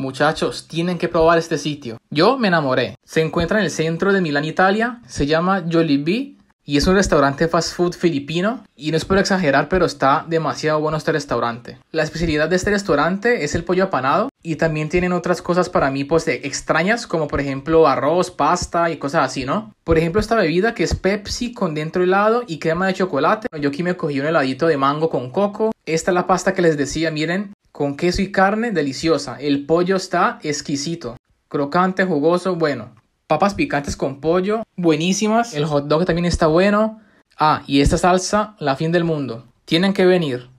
Muchachos, tienen que probar este sitio. Yo me enamoré. Se encuentra en el centro de Milán, Italia. Se llama Jollibee y es un restaurante fast food filipino. Y no es por exagerar, pero está demasiado bueno este restaurante. La especialidad de este restaurante es el pollo apanado y también tienen otras cosas para mí pues extrañas como por ejemplo arroz, pasta y cosas así, ¿no? Por ejemplo esta bebida que es Pepsi con dentro helado y crema de chocolate. Yo aquí me cogí un heladito de mango con coco. Esta es la pasta que les decía, miren, con queso y carne deliciosa. El pollo está exquisito, crocante, jugoso, bueno. Papas picantes con pollo, buenísimas. El hot dog también está bueno. Ah, y esta salsa, la fin del mundo. Tienen que venir.